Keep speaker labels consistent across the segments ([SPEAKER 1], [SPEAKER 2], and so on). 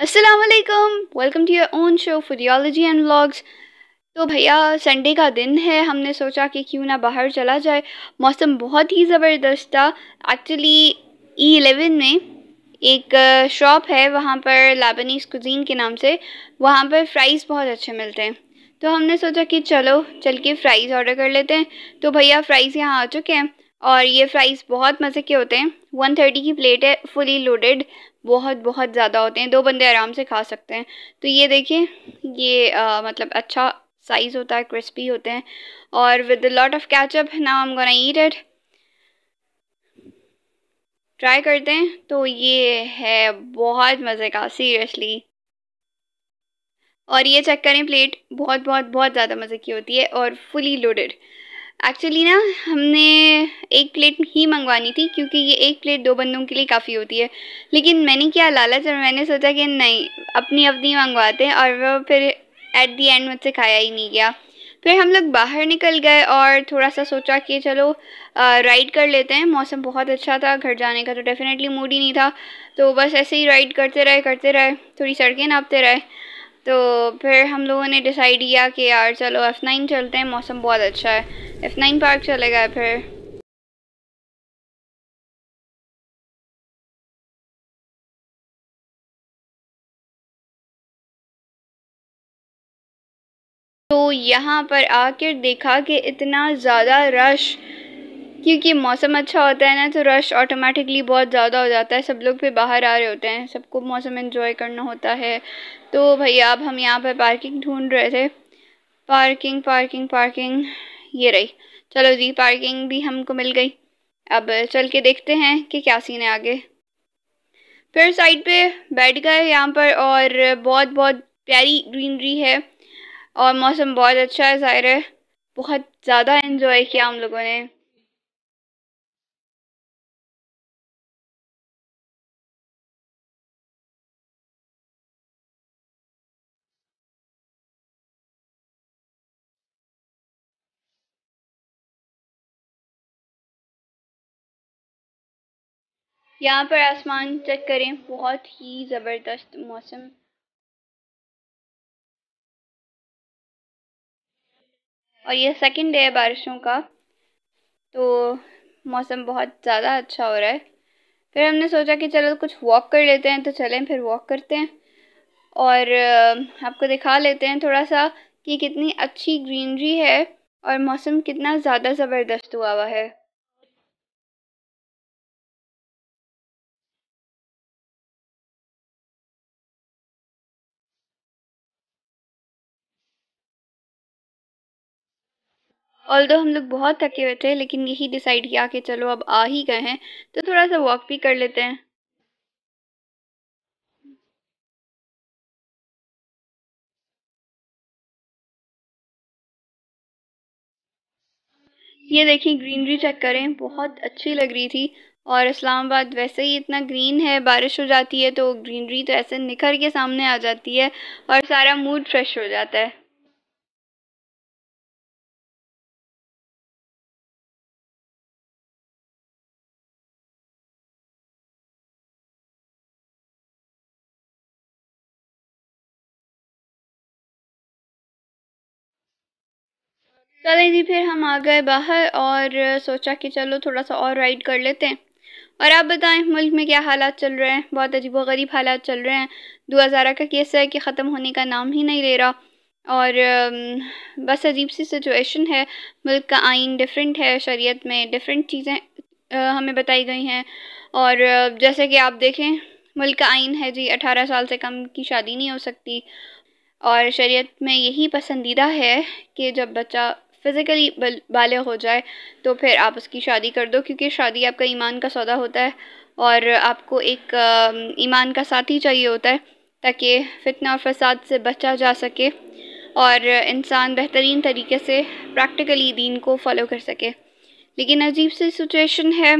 [SPEAKER 1] Aslam welcome to your own show foodiology and vlogs तो भैया Sunday का दिन है हमने सोचा कि क्यों ना बाहर चला जाए मौसम बहुत ही ज़बरदस्त था एक्चुअली ई एलेवन में एक शॉप uh, है वहाँ पर लाबनीस कुजीन के नाम से वहाँ पर फ्राइज़ बहुत अच्छे मिलते हैं तो हमने सोचा कि चलो चल के फ़्राइज़ ऑर्डर कर लेते हैं तो भैया फ़्राइज़ यहाँ आ चुके हैं और ये फ़्राइज़ बहुत मज़े के होते हैं वन थर्टी की प्लेट है फुली लोडेड बहुत बहुत ज़्यादा होते हैं दो बंदे आराम से खा सकते हैं तो ये देखिए ये आ, मतलब अच्छा साइज़ होता है क्रिस्पी होते हैं और with lot of ketchup now I am gonna eat it try करते हैं तो ये है बहुत मज़े का सीरियसली और ये चेक करें प्लेट बहुत बहुत बहुत ज़्यादा मज़े की होती है और फुली लोडेड एक्चुअली ना हमने एक प्लेट ही मंगवानी थी क्योंकि ये एक प्लेट दो बंदों के लिए काफ़ी होती है लेकिन मैंने क्या लालच और मैंने सोचा कि नहीं अपनी अपनी मंगवाते हैं और वह फिर एट दी एंड मुझसे खाया ही नहीं गया फिर हम लोग बाहर निकल गए और थोड़ा सा सोचा कि चलो राइड कर लेते हैं मौसम बहुत अच्छा था घर जाने का तो डेफ़िनेटली मूड ही नहीं था तो बस ऐसे ही राइड करते रहे करते रहे थोड़ी सड़कें नापते रहे तो फिर हम लोगों ने डिसाइड किया कि
[SPEAKER 2] यार चलो एफ़ नाइन चलते हैं मौसम बहुत अच्छा है एफ़ नाइन पार्क चले गए फिर तो यहाँ पर आकर देखा कि इतना ज़्यादा रश क्योंकि
[SPEAKER 1] मौसम अच्छा होता है ना तो रश ऑटोमेटिकली बहुत ज़्यादा हो जाता है सब लोग फिर बाहर आ रहे होते हैं सबको मौसम इन्जॉय करना होता है तो भैया अब हम यहाँ पर पार्किंग ढूंढ रहे थे पार्किंग पार्किंग पार्किंग ये रही चलो जी पार्किंग भी हमको मिल गई अब चल के देखते हैं कि क्या सीन है आगे फिर साइड पे बैठ गए यहाँ पर और बहुत बहुत प्यारी ग्रीनरी है और मौसम
[SPEAKER 2] बहुत अच्छा है ज़ाहिर है बहुत ज़्यादा इन्जॉय किया हम लोगों ने यहाँ पर आसमान चेक करें बहुत ही ज़बरदस्त मौसम और ये सेकंड डे है बारिशों का तो
[SPEAKER 1] मौसम बहुत ज़्यादा अच्छा हो रहा है फिर हमने सोचा कि चलो कुछ वॉक कर लेते हैं तो चलें फिर वॉक करते हैं और आपको दिखा लेते हैं थोड़ा सा कि कितनी
[SPEAKER 2] अच्छी ग्रीनरी है और मौसम कितना ज़्यादा ज़बरदस्त हुआ हुआ है ऑल दो हम लोग बहुत थके हुए थे लेकिन यही डिसाइड किया कि चलो अब आ ही गए हैं तो थोड़ा सा वॉक भी कर लेते हैं ये देखिए ग्रीनरी चेक करें बहुत
[SPEAKER 1] अच्छी लग रही थी और इस्लामाबाद वैसे ही इतना ग्रीन है बारिश हो जाती है तो ग्रीनरी
[SPEAKER 2] तो ऐसे निखर के सामने आ जाती है और सारा मूड फ्रेश हो जाता है चलें जी फिर हम आ गए बाहर और सोचा कि चलो थोड़ा
[SPEAKER 1] सा और राइड कर लेते हैं और आप बताएं मुल्क में क्या हालात चल रहे हैं बहुत अजीब व गरीब हालात चल रहे हैं दो हज़ार का केस है कि ख़त्म होने का नाम ही नहीं ले रहा और बस अजीब सी सिचुएशन है मुल्क का आइन डिफरेंट है शरीयत में डिफरेंट चीज़ें हमें बताई गई हैं और जैसे कि आप देखें मुल्क का आइन है जी अठारह साल से कम की शादी नहीं हो सकती और शरीयत में यही पसंदीदा है कि जब बच्चा फ़िज़िकली बाल हो जाए तो फिर आप उसकी शादी कर दो क्योंकि शादी आपका ईमान का सौदा होता है और आपको एक ईमान का साथी चाहिए होता है ताकि फितना और फसाद से बचा जा सके और इंसान बेहतरीन तरीके से प्रैक्टिकली दीन को फॉलो कर सके लेकिन अजीब सी सिचुएशन है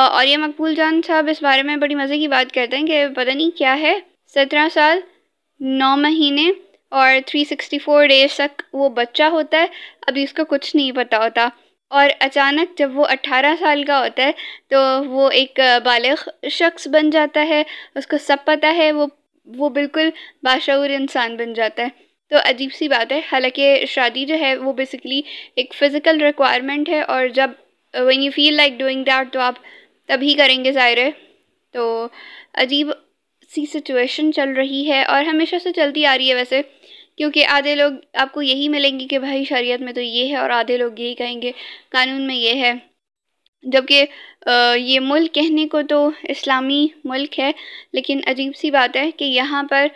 [SPEAKER 1] और ये मकबूल जान साहब इस बारे में बड़ी मज़े की बात करते हैं कि पता नहीं क्या है सत्रह साल नौ महीने और 364 डेज तक वो बच्चा होता है अभी उसको कुछ नहीं पता होता और अचानक जब वो 18 साल का होता है तो वो एक बालिग शख्स बन जाता है उसको सब पता है वो वो बिल्कुल बाशूर इंसान बन जाता है तो अजीब सी बात है हालांकि शादी जो है वो बेसिकली एक फ़िज़िकल रिक्वायरमेंट है और जब when you feel like doing that तो आप तभी करेंगे ज़ाहिर है तो अजीब सी सिचुएशन चल रही है और हमेशा से चलती आ रही है वैसे क्योंकि आधे लोग आपको यही मिलेंगे कि भाई शरीयत में तो ये है और आधे लोग यही कहेंगे कानून में ये है जबकि ये मुल्क कहने को तो इस्लामी मुल्क है लेकिन अजीब सी बात है कि यहाँ पर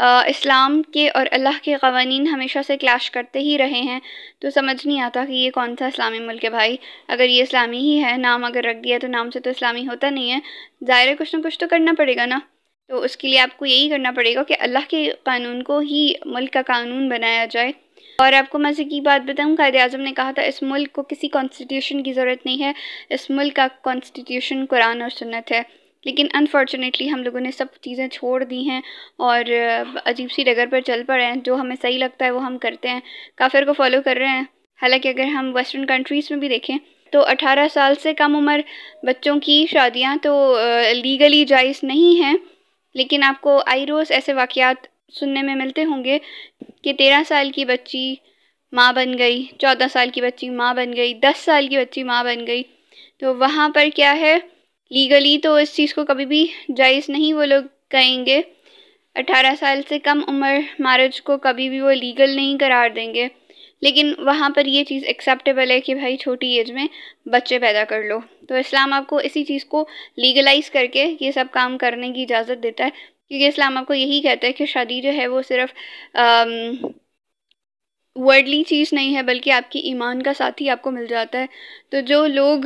[SPEAKER 1] आ, इस्लाम के और अल्लाह के कवानीन हमेशा से क्लैश करते ही रहे हैं तो समझ नहीं आता कि ये कौन सा इस्लामी मुल्क है भाई अगर ये इस्लामी ही है नाम अगर रख दिया तो नाम से तो इस्लामी होता नहीं है ज़ाहिर कुछ ना कुछ तो करना पड़ेगा ना तो उसके लिए आपको यही करना पड़ेगा कि अल्लाह के कानून को ही मुल्क का कानून बनाया जाए और आपको मज़े की बात बताऊँ कायद अजम ने कहा था इस मुल्क को किसी कॉन्स्टिट्यूशन की ज़रूरत नहीं है इस मुल्क का कॉन्स्टिट्यूशन कुरान और सुन्नत है लेकिन अनफॉर्चुनेटली हम लोगों ने सब चीज़ें छोड़ दी हैं और अजीब सी डगर पर चल पड़े हैं जो हमें सही लगता है वो हम करते हैं काफिर को फॉलो कर रहे हैं हालांकि अगर हम वेस्टर्न कंट्रीज़ में भी देखें तो 18 साल से कम उम्र बच्चों की शादियां तो लीगली जायज़ नहीं हैं लेकिन आपको आई रोज़ ऐसे वाक़ात सुनने में मिलते होंगे कि तेरह साल की बच्ची माँ बन गई चौदह साल की बच्ची माँ बन गई दस साल की बच्ची माँ बन गई तो वहाँ पर क्या है लीगली तो इस चीज़ को कभी भी जायज़ नहीं वो लोग कहेंगे अठारह साल से कम उम्र मैरिज को कभी भी वो लीगल नहीं करार देंगे लेकिन वहाँ पर ये चीज़ एक्सेप्टेबल है कि भाई छोटी एज में बच्चे पैदा कर लो तो इस्लाम आपको इसी चीज़ को लीगलाइज करके ये सब काम करने की इजाज़त देता है क्योंकि इस्लाम आपको यही कहता है कि शादी जो है वो सिर्फ वर्डली चीज़ नहीं है बल्कि आपकी ईमान का साथ ही आपको मिल जाता है तो जो लोग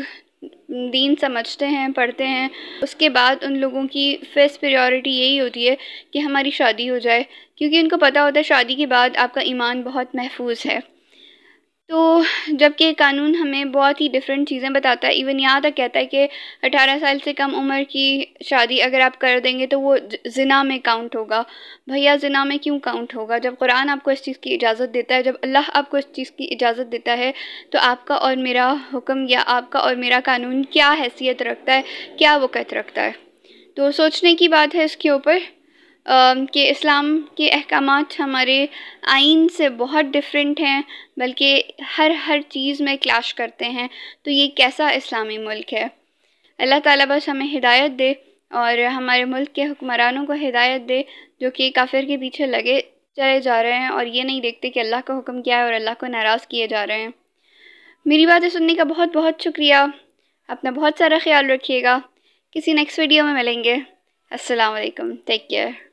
[SPEAKER 1] दीन समझते हैं पढ़ते हैं उसके बाद उन लोगों की फर्स्ट प्रायोरिटी यही होती है कि हमारी शादी हो जाए क्योंकि उनको पता होता है शादी के बाद आपका ईमान बहुत महफूज है तो जबकि कानून हमें बहुत ही डिफरेंट चीज़ें बताता है इवन यहाँ तक कहता है कि अठारह साल से कम उम्र की शादी अगर आप कर देंगे तो वो ज़िना में काउंट होगा भैया ज़िना में क्यों काउंट होगा जब कुरान आपको इस चीज़ की इजाज़त देता है जब अल्लाह आपको इस चीज़ की इजाज़त देता है तो आपका और मेरा हुक्म या आपका और मेरा कानून क्या हैसियत रखता है क्या वक़त रखता है तो सोचने की बात है इसके ऊपर कि इस्लाम के अहकाम हमारे आइन से बहुत डिफरेंट हैं बल्कि हर हर चीज़ में क्लैश करते हैं तो ये कैसा इस्लामी मुल्क है अल्लाह ताला बस हमें हिदायत दे और हमारे मुल्क के हुक्मरानों को हिदायत दे जो कि काफिर के पीछे लगे चले जा रहे हैं और ये नहीं देखते कि अल्लाह का हुक्म क्या है और अल्लाह को नाराज़ किए जा रहे हैं मेरी बातें सुनने का बहुत बहुत शुक्रिया अपना
[SPEAKER 2] बहुत सारा ख्याल रखिएगा किसी नेक्स्ट वीडियो में मिलेंगे असलकम टेक केयर